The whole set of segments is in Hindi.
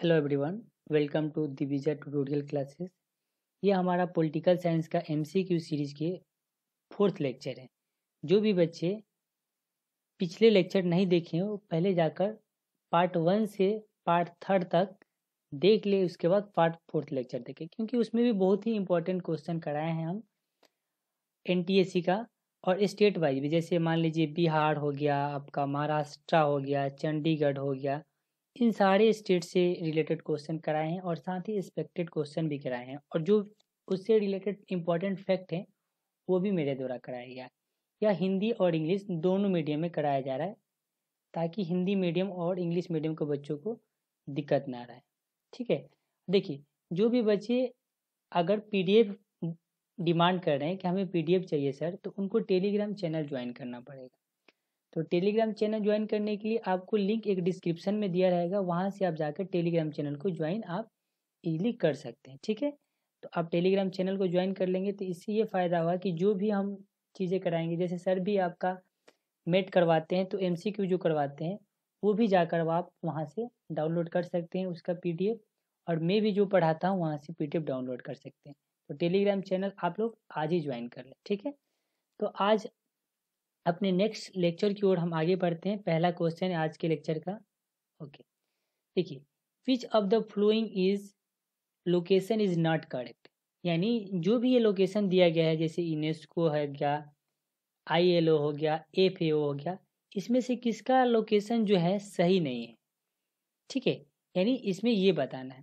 hello everyone welcome to Divija tutorial classes ये हमारा पॉलिटिकल साइंस का एमसीक्यू सीरीज के फोर्थ लेक्चर है जो भी बच्चे पिछले लेक्चर नहीं देखे हो पहले जाकर पार्ट वन से पार्ट थर्ड तक देख ले उसके बाद पार्ट फोर्थ लेक्चर देखें क्योंकि उसमें भी बहुत ही इंपॉर्टेंट क्वेश्चन कराए हैं हम एन का और स्टेट वाइज भी जैसे मान लीजिए बिहार हो गया आपका महाराष्ट्र हो गया चंडीगढ़ हो गया इन सारे स्टेट से रिलेटेड क्वेश्चन कराए हैं और साथ ही एक्सपेक्टेड क्वेश्चन भी कराए हैं और जो उससे रिलेटेड इम्पॉर्टेंट फैक्ट हैं वो भी मेरे द्वारा कराया गया यह हिंदी और इंग्लिश दोनों मीडियम में कराया जा रहा है ताकि हिंदी मीडियम और इंग्लिश मीडियम के बच्चों को दिक्कत ना रहे ठीक है देखिए जो भी बच्चे अगर पीडीएफ डिमांड कर रहे हैं कि हमें पीडीएफ चाहिए सर तो उनको टेलीग्राम चैनल ज्वाइन करना पड़ेगा तो टेलीग्राम चैनल ज्वाइन करने के लिए आपको लिंक एक डिस्क्रिप्शन में दिया रहेगा वहाँ से आप जाकर टेलीग्राम चैनल को ज्वाइन आप ईजिली कर सकते हैं ठीक है तो आप टेलीग्राम चैनल को ज्वाइन कर लेंगे तो इससे ये फ़ायदा हुआ कि जो भी हम चीज़ें कराएंगे जैसे सर भी आपका मेट करवाते हैं तो एम जो करवाते हैं वो भी जाकर आप वहाँ से डाउनलोड कर सकते हैं उसका पी और मैं भी जो पढ़ाता हूँ वहाँ से पी डाउनलोड कर सकते हैं तो टेलीग्राम चैनल आप लोग आज ही ज्वाइन कर लें ठीक है तो आज अपने नेक्स्ट लेक्चर की ओर हम आगे बढ़ते हैं पहला क्वेश्चन है आज के लेक्चर का ओके देखिए which of the following is location is not correct यानी जो भी ये लोकेशन दिया गया है जैसे यूनेस्को है गया आई हो गया एफ हो गया इसमें से किसका लोकेशन जो है सही नहीं है ठीक है यानी इसमें ये बताना है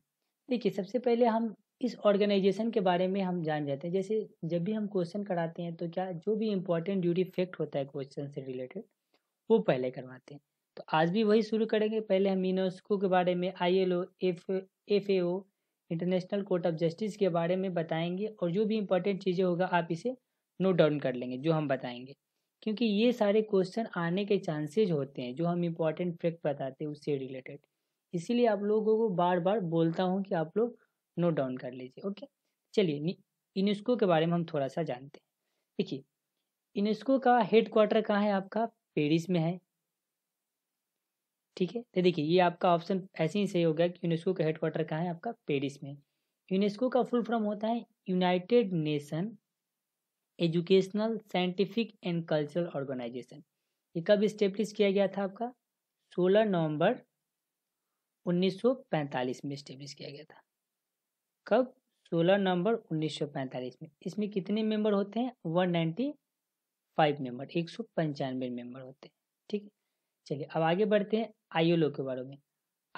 देखिए सबसे पहले हम इस ऑर्गेनाइजेशन के बारे में हम जान जाते हैं जैसे जब भी हम क्वेश्चन कराते हैं तो क्या जो भी इम्पोर्टेंट ड्यूटी फैक्ट होता है क्वेश्चन से रिलेटेड वो पहले करवाते हैं तो आज भी वही शुरू करेंगे पहले हम यूनेस्को के बारे में I L O F F A O international court of justice के बारे में बताएंगे और जो भी इम्पोर्टेंट चीज़ें होगा आप इसे नोट डाउन कर लेंगे जो हम बताएंगे क्योंकि ये सारे क्वेश्चन आने के चांसेज होते हैं जो हम इम्पोर्टेंट फैक्ट बताते हैं उससे रिलेटेड इसीलिए आप लोगों को बार बार बोलता हूँ कि आप लोग नोट डाउन कर लीजिए ओके चलिए यूनेस्को के बारे में हम थोड़ा सा जानते हैं देखिए यूनेस्को का हेड क्वार्टर कहाँ है आपका पेरिस में है ठीक है तो देखिए ये आपका ऑप्शन ऐसे ही सही हो गया कि यूनेस्को का हेड क्वार्टर कहाँ है आपका पेरिस में यूनेस्को का फुल फॉर्म होता है united nation educational scientific and cultural organisation ये कब इस्टेब्लिश किया गया था आपका 16 नवंबर 1945 में इस्टेब्लिश किया गया था कब 16 नवंबर 1945 में इसमें कितने मेंबर होते हैं 195 मेंबर एक सौ पंचानवे मेंबर होते हैं ठीक चलिए अब आगे बढ़ते हैं आईएलओ के बारे में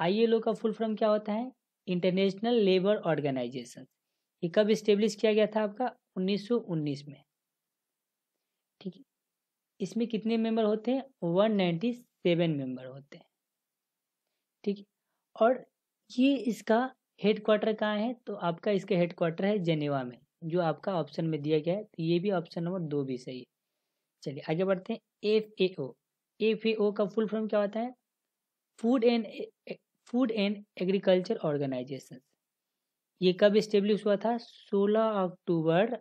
आईएलओ का फुल फॉर्म क्या होता है इंटरनेशनल लेबर ऑर्गेनाइजेशन ये कब इस्टेब्लिश किया गया था आपका 1919 में ठीक है इसमें कितने मेंबर होते हैं 197 मेंबर होते हैं ठीक है और ये इसका हेड क्वार्टर कहाँ है तो आपका इसका हेड क्वार्टर है जेनेवा में जो आपका ऑप्शन में दिया गया है तो ये भी ऑप्शन नंबर दो भी सही है चलिए आगे बढ़ते हैं F A O F A ओ का फुल फॉर्म क्या होता है food and food and agriculture organisation ये कब इस्टेब्लिश हुआ था 16 अक्टूबर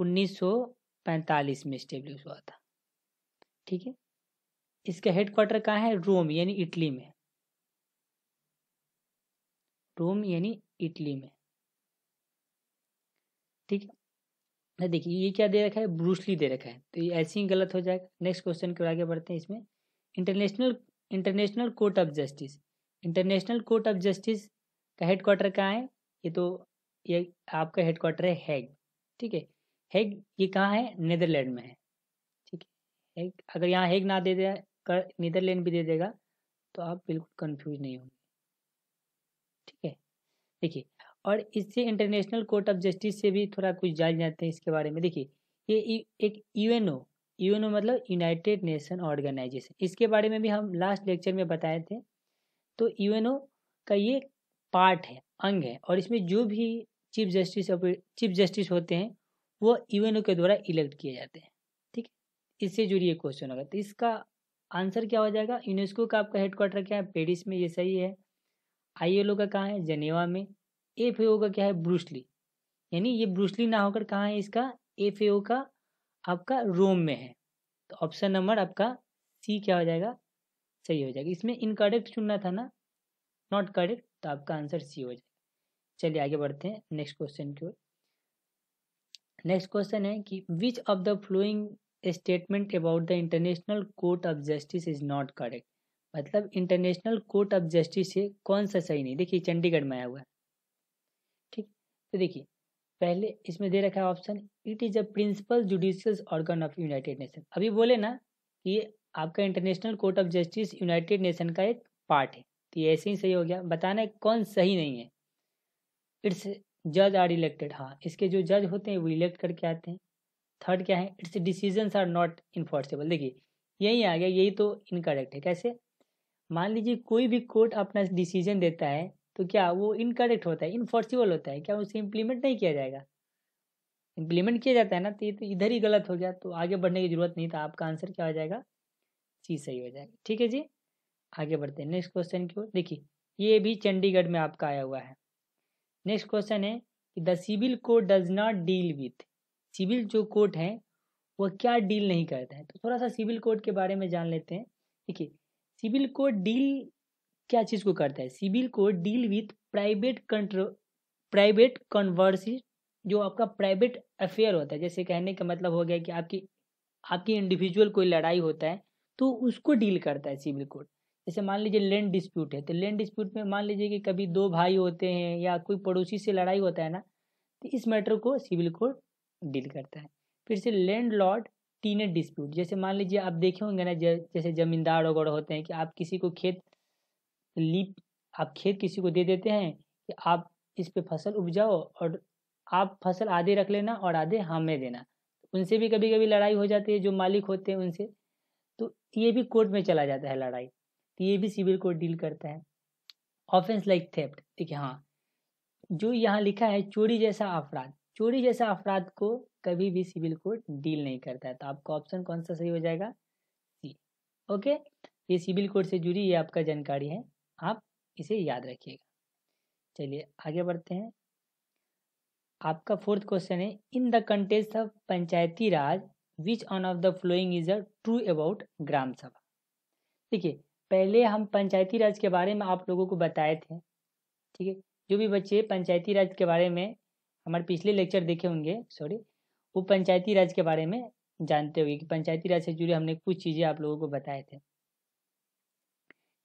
1945 में इस्टेब्लिश हुआ था ठीक है इसका हेड क्वार्टर कहाँ है रोम यानी इटली में रोम यानी इटली में ठीक है देखिए ये क्या दे रखा है ब्रूसली दे रखा है तो ये ऐसे ही गलत हो जाएगा नेक्स्ट क्वेश्चन की आगे बढ़ते हैं इसमें international international court of justice international court of justice का हेडक्वार्टर कहाँ है ये तो ये आपका हेडक्वार्टर है हैग ठीक है हैग ये कहाँ है नीदरलैंड में है ठीक है अगर यहाँ हैग ना दे दे कर नीदरलैंड भी दे देगा तो आप बिल्कुल कंफ्यूज नहीं होंगे देखिए और इससे इंटरनेशनल कोर्ट ऑफ जस्टिस से भी थोड़ा कुछ जान जाते हैं इसके बारे में देखिए ये एक यूएनओ यूएनओ मतलब यूनाइटेड नेशन ऑर्गेनाइजेशन इसके बारे में भी हम लास्ट लेक्चर में बताए थे तो यूएनओ का ये पार्ट है अंग है और इसमें जो भी चीफ जस्टिस चीफ जस्टिस होते हैं वो यूएनओ के द्वारा इलेक्ट किए जाते हैं ठीक है इससे जुड़िए क्वेश्चन होगा तो इसका आंसर क्या हो जाएगा यूनेस्को का आपका हेडक्वार्टर क्या है पेरिस में ये सही है एल ओ का कहाँ है जनेवा में एफ का क्या है ब्रूसली यानी ये ब्रूसली ना होकर कहाँ है इसका एफ का आपका रोम में है तो ऑप्शन नंबर आपका सी क्या हो जाएगा सही हो जाएगा इसमें इनकरेक्ट चुनना था ना नॉट करेक्ट तो आपका आंसर सी हो जाएगा चलिए आगे बढ़ते हैं नेक्स्ट क्वेश्चन की ओर नेक्स्ट क्वेश्चन है कि which of the following statement about the international court of justice is not correct मतलब इंटरनेशनल कोर्ट ऑफ जस्टिस से कौन सा सही नहीं देखिए चंडीगढ़ में आया हुआ है ठीक तो देखिए पहले इसमें दे रखा है option it is a principle judicial organ of united nation अभी बोले ना कि ये आपका international court of justice united nation का एक पार्ट है तो ये ऐसे ही सही हो गया बताना है कौन सही नहीं है इट्स जज आर इलेक्टेड हाँ इसके जो जज होते हैं वो इलेक्ट करके आते हैं थर्ड क्या है its decision are not enforceable देखिए यही आ गया यही तो इनकरेक्ट है कैसे मान लीजिए कोई भी कोर्ट अपना डिसीजन देता है तो क्या वो इनकरेक्ट होता है इनफोर्सिबल होता है क्या उसे इम्प्लीमेंट नहीं किया जाएगा इम्प्लीमेंट किया जाता है ना तो ये तो इधर ही गलत हो गया तो आगे बढ़ने की जरूरत नहीं था आपका आंसर क्या हो जाएगा सी सही हो जाएगा ठीक है जी आगे बढ़ते हैं नेक्स्ट क्वेश्चन की ओर देखिए ये भी चंडीगढ़ में आपका आया हुआ है नेक्स्ट क्वेश्चन है कि the civil court does not deal with civil जो कोर्ट है वह क्या डील नहीं करता है तो थोड़ा सा सिविल कोर्ट के बारे में जान लेते हैं देखिए सिविल कोड डील क्या चीज़ को करता है civil code deal with private कंट्रो प्राइवेट कन्वर्सी जो आपका प्राइवेट अफेयर होता है जैसे कहने का मतलब हो गया कि आपकी आपकी इंडिविजुअल कोई लड़ाई होता है तो उसको डील करता है सिविल कोड जैसे मान लीजिए लैंड डिस्प्यूट है तो लैंड डिस्प्यूट में मान लीजिए कि कभी दो भाई होते हैं या कोई पड़ोसी से लड़ाई होता है ना तो इस मैटर को सिविल कोड डील करता है फिर से लैंड लॉर्ड टीनेट डिस्प्यूट जैसे मान लीजिए आप देखे होंगे ना जैसे जमींदार वगैरह होते हैं कि आप किसी को खेत लीप आप खेत किसी को दे देते हैं कि आप इस पे फसल उपजाओ और आप फसल आधे रख लेना और आधे हमें देना उनसे भी कभी कभी लड़ाई हो जाती है जो मालिक होते हैं उनसे तो ये भी कोर्ट में चला जाता है लड़ाई तो ये भी सिविल कोर्ट डील करता है ऑफेंस लाइक थेप्ट देखिए हाँ जो यहाँ लिखा है चोरी जैसा अपराध चोरी जैसा अफराध को कभी भी सिविल कोड डील नहीं करता है तो आपका ऑप्शन कौन सा सही हो जाएगा सी ओके ये सिविल कोड से जुड़ी ये आपका जानकारी है आप इसे याद रखिएगा चलिए आगे बढ़ते हैं आपका फोर्थ क्वेश्चन है in the context of panchayati raj which one of the following is a true about gram sabha देखिए पहले हम पंचायती राज के बारे में आप लोगों को बताए थे ठीक है जो भी बच्चे पंचायती राज के बारे में हमारे पिछले लेक्चर देखे होंगे सॉरी वो पंचायती राज के बारे में जानते होंगे कि पंचायती राज से जुड़े हमने कुछ चीज़ें आप लोगों को बताए थे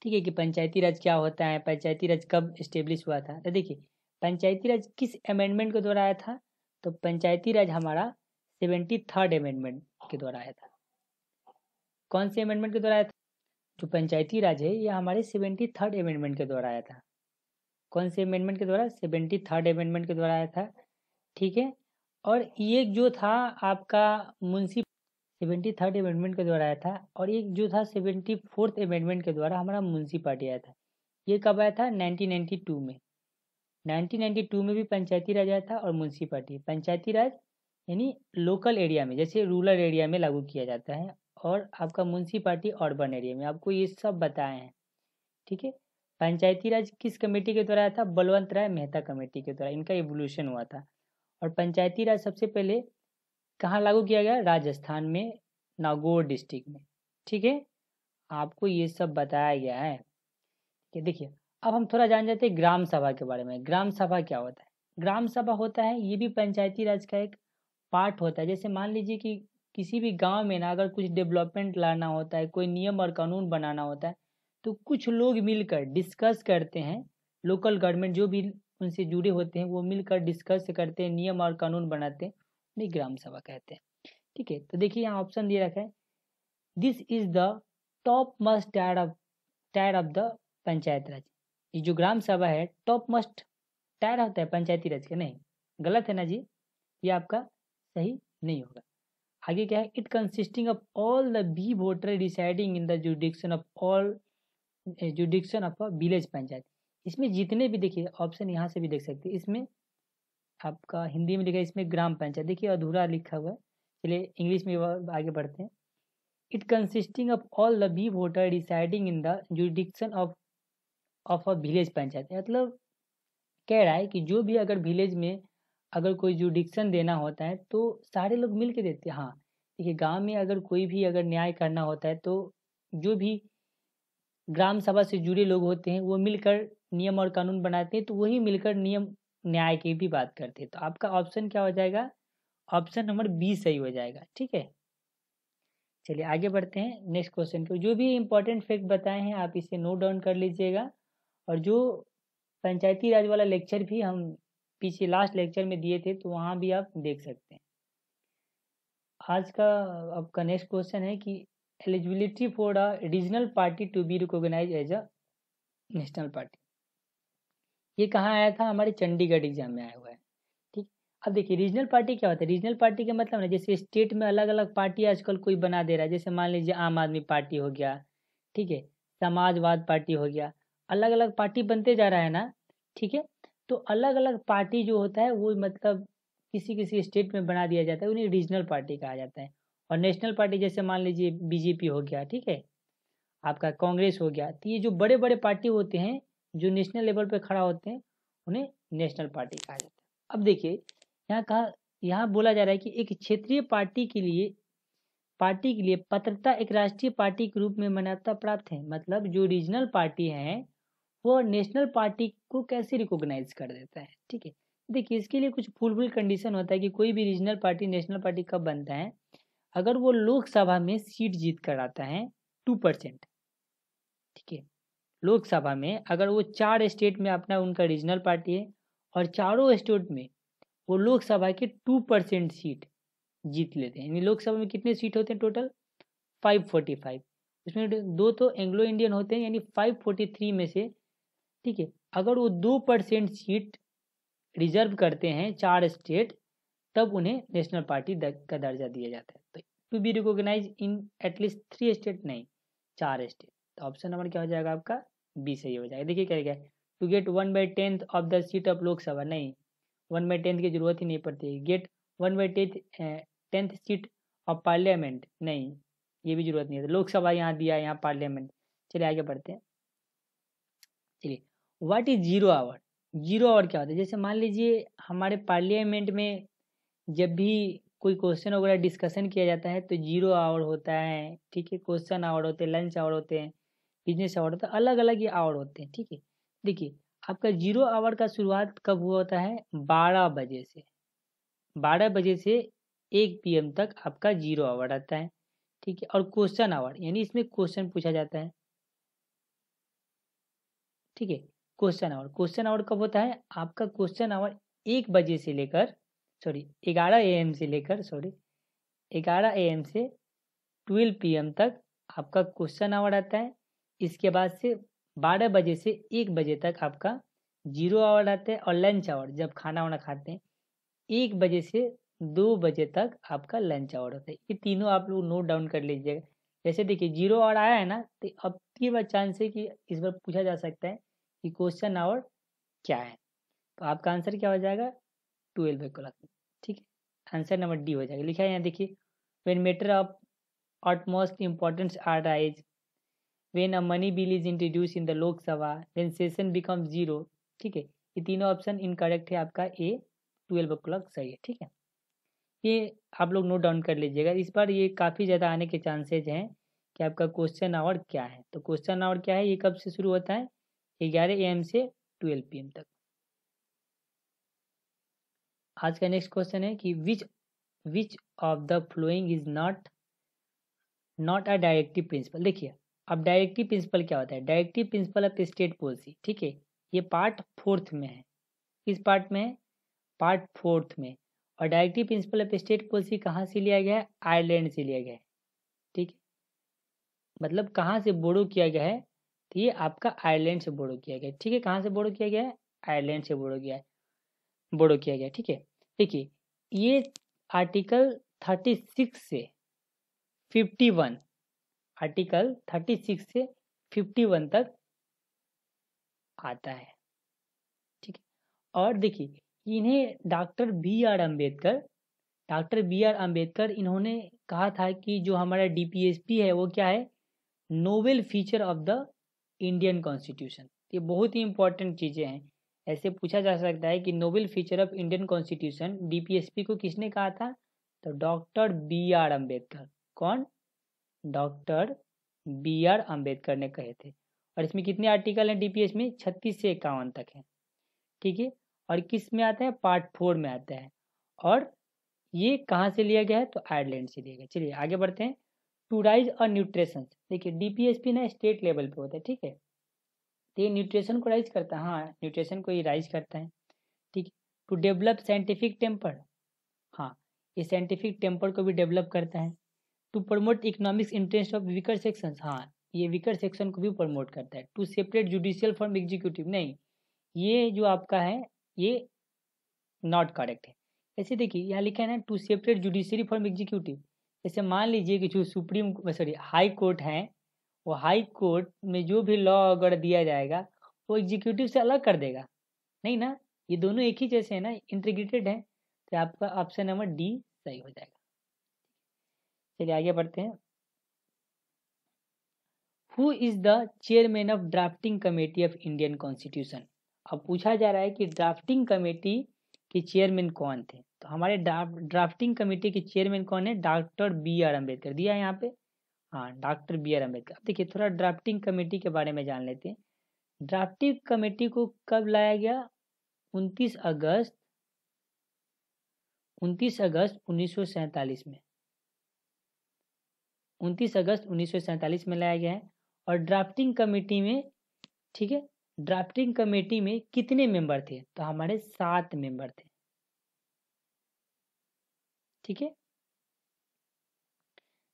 ठीक है कि पंचायती राज क्या होता है पंचायती राज कब इस्टेब्लिश हुआ था तो देखिए पंचायती राज किस अमेंडमेंट के द्वारा आया था तो पंचायती राज हमारा सेवेंटी थर्ड अमेंडमेंट के द्वारा आया था कौन से अमेंडमेंट के द्वारा आया था जो पंचायती राज है यह हमारे सेवेंटी थर्ड अमेंडमेंट के द्वारा आया था कौन से अमेंडमेंट के द्वारा सेवेंटी थर्ड अमेंडमेंट के द्वारा आया था ठीक है और ये जो था आपका मुंशी सेवेंटी थर्ड अमेंडमेंट के द्वारा आया था और एक जो था सेवेंटी फोर्थ अमेंडमेंट के द्वारा हमारा मुंशी पार्टी आया था ये कब आया था 1992 में 1992 में भी पंचायती राज आया था और मुंशी पार्टी पंचायती राज यानी लोकल एरिया में जैसे रूरल एरिया में लागू किया जाता है और आपका मुंशी पार्टी अर्बन एरिया में आपको ये सब बताए हैं ठीक है पंचायती राज किस कमेटी के द्वारा आया था बलवंत राय मेहता कमेटी के द्वारा इनका एवोल्यूशन हुआ था और पंचायती राज सबसे पहले कहाँ लागू किया गया राजस्थान में नागौर डिस्ट्रिक्ट में ठीक है आपको ये सब बताया गया है ठीक है देखिए अब हम थोड़ा जान जाते हैं ग्राम सभा के बारे में ग्राम सभा क्या होता है ग्राम सभा होता है ये भी पंचायती राज का एक पार्ट होता है जैसे मान लीजिए कि किसी भी गांव में ना अगर कुछ डेवलपमेंट लाना होता है कोई नियम और कानून बनाना होता है तो कुछ लोग मिलकर डिस्कस करते हैं लोकल गवर्नमेंट जो भी उनसे जुड़े होते हैं वो मिलकर डिस्कस करते हैं नियम और कानून बनाते हैं उन्हें ग्राम सभा कहते हैं ठीक है तो देखिए यहाँ ऑप्शन दे रखा है this is the top must tier of tier of the panchayat raj ये जो ग्राम सभा है टॉप मस्ट टायर होता है पंचायती राज का नहीं गलत है ना जी ये आपका सही नहीं होगा आगे क्या है it consisting of all the B voter deciding in the jurisdiction of all jurisdiction of a village panchayat इसमें जितने भी देखिए ऑप्शन यहाँ से भी देख सकते हैं इसमें आपका हिंदी में लिखा है इसमें ग्राम पंचायत देखिए अधूरा लिखा हुआ है चलिए इंग्लिश में आगे बढ़ते हैं it consisting of all the B voter deciding in the jurisdiction of of a village panchayat मतलब कह रहा है कि जो भी अगर विलेज में अगर कोई जुडिक्शन देना होता है तो सारे लोग मिल के देते हैं हाँ देखिए गाँव में अगर कोई भी अगर न्याय करना होता है तो जो भी ग्राम सभा से जुड़े लोग होते हैं वो मिलकर नियम और कानून बनाते हैं तो वही मिलकर नियम न्याय की भी बात करते हैं तो आपका ऑप्शन क्या हो जाएगा ऑप्शन नंबर बी सही हो जाएगा ठीक है चलिए आगे बढ़ते हैं नेक्स्ट क्वेश्चन को जो भी इम्पोर्टेंट फैक्ट बताए हैं आप इसे नोट डाउन कर लीजिएगा और जो पंचायती राज वाला लेक्चर भी हम पीछे लास्ट लेक्चर में दिए थे तो वहाँ भी आप देख सकते हैं आज का आपका नेक्स्ट क्वेश्चन है कि eligibility for a regional party to be recognized as a national party ये कहाँ आया था हमारे चंडीगढ़ एग्जाम में आया हुआ है ठीक अब देखिए रीजनल पार्टी क्या होता है रीजनल पार्टी का मतलब ना जैसे स्टेट में अलग अलग पार्टी आजकल कोई बना दे रहा है जैसे मान लीजिए आम आदमी पार्टी हो गया ठीक है समाजवाद पार्टी हो गया अलग अलग पार्टी बनते जा रहा है ना ठीक है तो अलग अलग पार्टी जो होता है वो मतलब किसी किसी स्टेट में बना दिया जाता है उन्हें रीजनल पार्टी कहा जाता है और नेशनल पार्टी जैसे मान लीजिए बीजेपी हो गया ठीक है आपका कांग्रेस हो गया तो ये जो बड़े बड़े पार्टी होते हैं जो नेशनल लेवल पर खड़ा होते हैं उन्हें नेशनल पार्टी कहा जाता है अब देखिए यहाँ कहा यहाँ बोला जा रहा है कि एक क्षेत्रीय पार्टी के लिए पार्टी के लिए पत्रता एक राष्ट्रीय पार्टी के रूप में मान्यता प्राप्त है मतलब जो रीजनल पार्टी है वो नेशनल पार्टी को कैसे रिकॉग्नाइज कर देता है ठीक है देखिए इसके लिए कुछ फुल कंडीशन होता है कि कोई भी रीजनल पार्टी नेशनल पार्टी कब बनता है अगर वो लोकसभा में सीट जीत कर आता है टू परसेंट ठीक है लोकसभा में अगर वो चार स्टेट में अपना उनका रीजनल पार्टी है और चारों स्टेट में वो लोकसभा के टू परसेंट सीट जीत लेते हैं यानी लोकसभा में कितने सीट होते हैं टोटल फाइव फोर्टी फाइव उसमें दो तो एंग्लो इंडियन होते हैं यानी फाइव फोर्टी थ्री में से ठीक है अगर वो दो परसेंट सीट रिजर्व करते हैं चार स्टेट तब उन्हें नेशनल पार्टी का दर्जा दिया जाता है तो to be recognise in at least three state नहीं चार स्टेट तो ऑप्शन नंबर क्या हो जाएगा आपका बी सही हो जाएगा देखिए क्या लिखा to get one by tenth of the seat of Lok Sabha नहीं वन बाई टेंथ की जरूरत ही नहीं पड़ती get one by tenth tenth seat of parliament नहीं ये भी जरूरत नहीं है लोकसभा तो यहाँ दिया है यहाँ पार्लियामेंट चलिए आगे बढ़ते हैं चलिए what is zero hour zero hour क्या होता है जैसे मान लीजिए हमारे पार्लियामेंट में जब भी कोई क्वेश्चन वगैरह डिस्कशन किया जाता है तो जीरो आवर होता है ठीक है क्वेश्चन आवर होते हैं लंच आवर होते हैं बिजनेस आवर होता है अलग अलग ही आवर होते हैं ठीक है देखिए आपका जीरो आवर का शुरुआत कब हुआ होता है बारह बजे से बारह बजे से एक पी तक आपका जीरो आवर आता है ठीक है और क्वेश्चन आवर यानी इसमें क्वेश्चन पूछा जाता है ठीक है क्वेश्चन आवर क्वेश्चन आवर कब होता है आपका क्वेश्चन आवर एक बजे से लेकर सॉरी ग्यारह ए से लेकर सॉरी ग्यारह ए एम से ट्वेल्व पी एम तक आपका क्वेश्चन आवर आता है इसके बाद से बारह बजे से एक बजे तक आपका जीरो आवर आता है और लंच आवर जब खाना वाना खाते हैं एक बजे से दो बजे तक आपका लंच आवर होता है ये तीनों आप लोग नोट डाउन कर लीजिएगा जैसे देखिए जीरो आवर आया है ना तो अब तीन बार चांस है कि इस बार पूछा जा सकता है कि क्वेश्चन आवर क्या है तो आपका आंसर क्या हो जाएगा ट्वेल्व है कोलासिन ठीक है आंसर नंबर डी हो जाएगा लिखा है यहाँ देखिए when matter of utmost importance are raise when a money bill is introduce in the Lok Sabha when session become zero ठीक है ये तीनों ऑप्शन इनकरेक्ट है आपका ए ट्वेल्व ओ सही है ठीक है ये आप लोग नोट डाउन कर लीजिएगा इस बार ये काफ़ी ज़्यादा आने के चांसेज हैं कि आपका क्वेश्चन आवर क्या है तो क्वेश्चन आवर क्या है ये कब से शुरू होता है ग्यारह ए एम से ट्वेल्व पी एम तक आज का नेक्स्ट क्वेश्चन है कि which which of the following is not not a directive principle देखिए अब डायरेक्टिव प्रिंसिपल क्या होता है directive principle of state policy ठीक है ये पार्ट फोर्थ में है किस पार्ट में है पार्ट फोर्थ में और directive principle of state policy कहाँ से लिया गया है आयरलैंड से लिया गया है ठीक है मतलब कहाँ से बोडो किया गया है तो ये आपका आयरलैंड से बोडो किया गया ठीक है कहाँ से बोडो किया गया है आयरलैंड से बोडो किया है बोडो किया गया ठीक है देखिए ये आर्टिकल थर्टी सिक्स से fifty one article thirty six से फिफ्टी वन तक आता है ठीक है और देखिए इन्हें doctor B R Ambedkar doctor B R Ambedkar इन्होंने कहा था कि जो हमारा डीपीएसपी है वो क्या है novel feature of the Indian constitution ये बहुत ही इंपॉर्टेंट चीज़ें हैं ऐसे पूछा जा सकता है कि novel feature of Indian constitution DPSP को किसने कहा था तो डॉक्टर बी आर अम्बेडकर कौन डॉक्टर बी आर अम्बेडकर ने कहे थे और इसमें कितने आर्टिकल हैं डीपीएस में छत्तीस से इक्यावन तक हैं ठीक है और किस में आता है पार्ट फोर में आता है और ये कहाँ से लिया गया है तो आयरलैंड से लिया गया चलिए आगे बढ़ते हैं टू राइज और न्यूट्रेशन देखिए डीपीएसपी ना स्टेट लेवल पे होता है ठीक है तो ये न्यूट्रिशन को राइज करता है हाँ न्यूट्रिशन को ये राइज करता है ठीक टू डेवलप साइंटिफिक टेम्पर हाँ ये साइंटिफिक टेम्पर को भी डेवलप करता है to promote economics interest of weaker section हाँ ये वीकर सेक्शन को भी प्रमोट करता है to separate judicial from executive नहीं ये जो आपका है ये नॉट करेक्ट है ऐसे देखिए यहाँ लिखा है ना to separate judiciary from executive जैसे मान लीजिए कि जो सुप्रीम सॉरी हाई कोर्ट है वो हाई कोर्ट में जो भी लॉ अगर दिया जाएगा वो एग्जीक्यूटिव से अलग कर देगा नहीं ना ये दोनों एक ही जैसे है ना इंटीग्रेटेड है तो आपका ऑप्शन नंबर डी सही हो जाएगा चलिए आगे बढ़ते हैं who is the chairman of drafting committee of Indian constitution अब पूछा जा रहा है कि ड्राफ्टिंग कमेटी के चेयरमैन कौन थे तो हमारे ड्राफ्टिंग कमेटी के चेयरमैन कौन है डॉक्टर बी आर अम्बेडकर दिया यहाँ पे हाँ डॉक्टर बी आर अम्बेडकर देखिए थोड़ा ड्राफ्टिंग कमेटी के बारे में जान लेते हैं ड्राफ्टिंग कमेटी को कब लाया गया 29 अगस्त 29 अगस्त उन्नीस में 29 अगस्त उन्नीस में लाया गया है और ड्राफ्टिंग कमेटी में ठीक है ड्राफ्टिंग कमेटी में कितने मेंबर थे तो हमारे सात मेंबर थे ठीक है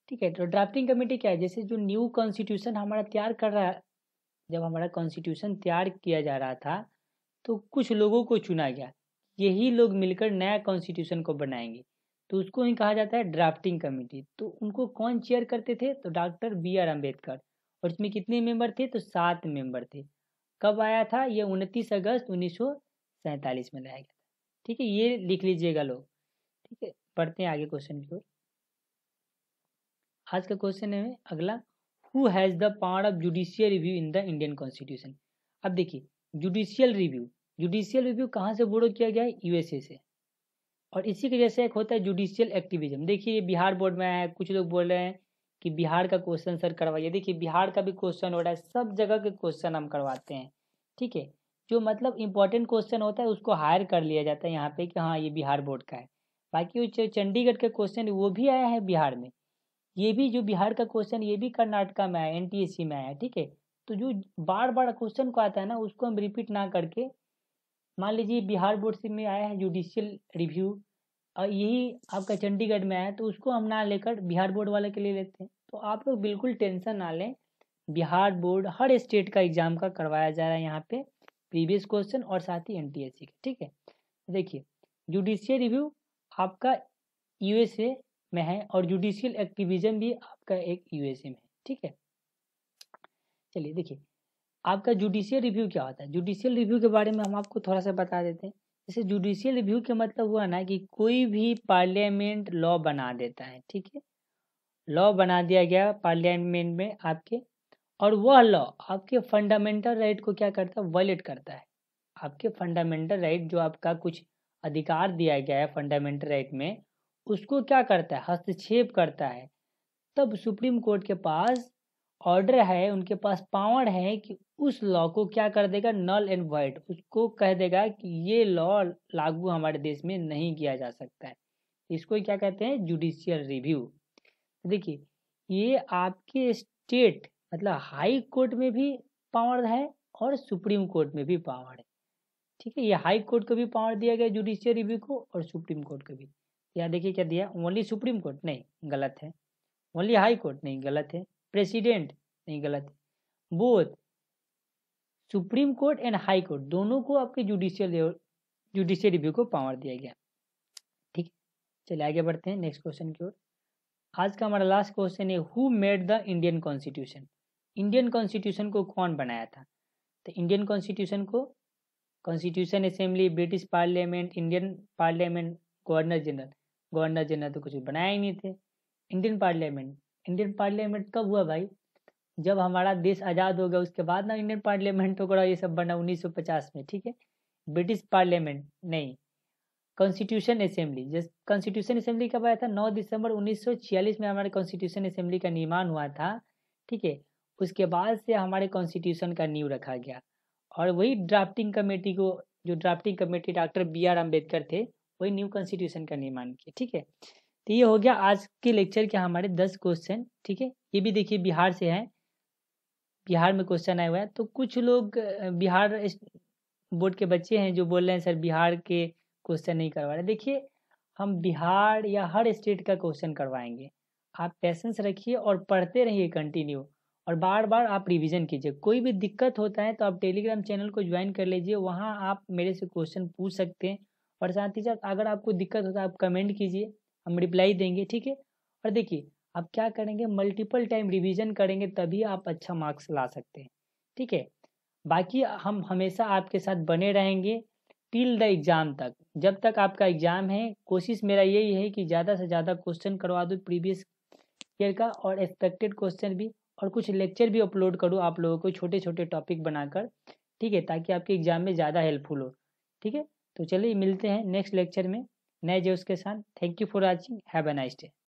ठीक है तो ड्राफ्टिंग कमेटी क्या है जैसे जो न्यू कॉन्स्टिट्यूशन हमारा तैयार कर रहा है जब हमारा कॉन्स्टिट्यूशन तैयार किया जा रहा था तो कुछ लोगों को चुना गया यही लोग मिलकर नया कॉन्स्टिट्यूशन को बनाएंगे तो उसको ही कहा जाता है ड्राफ्टिंग कमेटी तो उनको कौन चेयर करते थे तो डॉक्टर बी आर अम्बेडकर और इसमें कितने मेंबर थे तो सात मेंबर थे कब आया था ये उनतीस अगस्त उन्नीस में लाया गया ठीक है ये लिख लीजिएगा लोग ठीक है पढ़ते हैं आगे क्वेश्चन की ओर आज का क्वेश्चन है अगला who has the power of judicial review in the Indian constitution अब देखिए जुडिशियल रिव्यू जुडिशियल रिव्यू कहाँ से बोर्डो किया गया है यूएसए से और इसी की जैसे एक होता है जुडिशियल एक्टिविज्म देखिए ये बिहार बोर्ड में आया है कुछ लोग बोल रहे हैं कि बिहार का क्वेश्चन सर करवाइए देखिए बिहार का भी क्वेश्चन हो रहा है सब जगह के क्वेश्चन हम करवाते हैं ठीक है जो मतलब इंपॉर्टेंट क्वेश्चन होता है उसको हायर कर लिया जाता है यहाँ पे कि हाँ ये बिहार बोर्ड का है बाकी चंडीगढ़ के क्वेश्चन वो भी आया है बिहार में ये भी जो बिहार का क्वेश्चन ये भी कर्नाटका में आया एन में आया ठीक है तो जो बार बार क्वेश्चन को आता है ना उसको हम रिपीट ना करके मान लीजिए बिहार बोर्ड से में आया है जुडिशियल रिव्यू और यही आपका चंडीगढ़ में आया तो उसको हम ना लेकर बिहार बोर्ड वाले के लिए लेते हैं तो आप लोग बिल्कुल टेंशन ना लें बिहार बोर्ड हर स्टेट का एग्जाम का करवाया जा रहा है यहाँ पे प्रीवियस क्वेश्चन और साथ ही एन का ठीक है देखिए जुडिशियल रिव्यू आपका यूएसए में है और जुडिशियल एक्टिविज्म भी आपका एक यूएसए में है ठीक है चलिए देखिए आपका जुडिशियल रिव्यू क्या होता है जुडिशियल रिव्यू के बारे में हम आपको थोड़ा सा बता देते हैं जैसे जुडिशियल रिव्यू के मतलब हुआ ना कि कोई भी पार्लियामेंट लॉ बना देता है ठीक है लॉ बना दिया गया पार्लियामेंट में आपके और वह लॉ आपके फंडामेंटल राइट को क्या करता है वायलेट करता है आपके फंडामेंटल राइट जो आपका कुछ अधिकार दिया गया है फंडामेंटल राइट में उसको क्या करता है हस्तक्षेप करता है तब सुप्रीम कोर्ट के पास ऑर्डर है उनके पास पावर है कि उस लॉ को क्या कर देगा नल एंड वाइट उसको कह देगा कि ये लॉ लागू हमारे देश में नहीं किया जा सकता है इसको क्या कहते हैं जुडिशियल रिव्यू देखिए ये आपके स्टेट मतलब हाई कोर्ट में भी पावर है और सुप्रीम कोर्ट में भी पावर है ठीक है ये हाई कोर्ट को भी पावर दिया गया जुडिशियल रिव्यू को और सुप्रीम कोर्ट को भी यहाँ देखिए क्या दिया ओनली सुप्रीम कोर्ट नहीं गलत है ओनली हाई कोर्ट नहीं गलत है प्रेसिडेंट नहीं गलत है both supreme court and high court दोनों को आपके जुडिशियल जुडिशियल रिव्यू को पावर दिया गया ठीक चलिए आगे बढ़ते हैं नेक्स्ट क्वेश्चन की ओर आज का हमारा लास्ट क्वेश्चन है who made the Indian constitution Indian constitution को कौन बनाया था तो इंडियन कॉन्स्टिट्यूशन को constitution assembly British parliament Indian parliament governor general governor general तो कुछ बनाया ही नहीं थे इंडियन पार्लियामेंट इंडियन पार्लियामेंट कब हुआ भाई जब हमारा देश आज़ाद हो गया उसके बाद ना इंडियन पार्लियामेंट वगैरह ये सब बना 1950 में ठीक है ब्रिटिश पार्लियामेंट नहीं कॉन्स्टिट्यूशन असेंबली जैसे कॉन्स्टिट्यूशन असेंबली कब आया था 9 दिसंबर 1946 में हमारे कॉन्स्टिट्यूशन असेंबली का निर्माण हुआ था ठीक है उसके बाद से हमारे कॉन्स्टिट्यूशन का नींव रखा गया और वही ड्राफ्टिंग कमेटी को जो drafting committee doctor B R Ambedkar थे वही न्यू कॉन्स्टिट्यूशन का निर्माण किया ठीक है तो ये हो गया आज के लेक्चर के हमारे दस क्वेश्चन ठीक है ये भी देखिए बिहार से है बिहार में क्वेश्चन आया हुआ है तो कुछ लोग बिहार बोर्ड के बच्चे हैं जो बोल रहे हैं सर बिहार के क्वेश्चन नहीं करवा रहे देखिए हम बिहार या हर स्टेट का क्वेश्चन करवाएंगे आप पेशेंस रखिए और पढ़ते रहिए कंटिन्यू और बार बार आप रिवीजन कीजिए कोई भी दिक्कत होता है तो आप टेलीग्राम चैनल को ज्वाइन कर लीजिए वहाँ आप मेरे से क्वेश्चन पूछ सकते हैं और साथ ही साथ अगर आपको दिक्कत हो तो आप कमेंट कीजिए हम रिप्लाई देंगे ठीक है और देखिए आप क्या करेंगे मल्टीपल टाइम रिविज़न करेंगे तभी आप अच्छा मार्क्स ला सकते हैं ठीक है बाकी हम हमेशा आपके साथ बने रहेंगे टिल द एग्ज़ाम तक जब तक आपका एग्ज़ाम है कोशिश मेरा यही है कि ज़्यादा से ज़्यादा क्वेश्चन करवा दूँ प्रीवियस ईयर का और एक्सपेक्टेड क्वेश्चन भी और कुछ लेक्चर भी अपलोड करूँ आप लोगों को छोटे छोटे टॉपिक बनाकर ठीक है ताकि आपके एग्ज़ाम में ज़्यादा हेल्पफुल हो ठीक है तो चलिए मिलते हैं नेक्स्ट लेक्चर में नए जोश के साथ thank you for watching have a nice day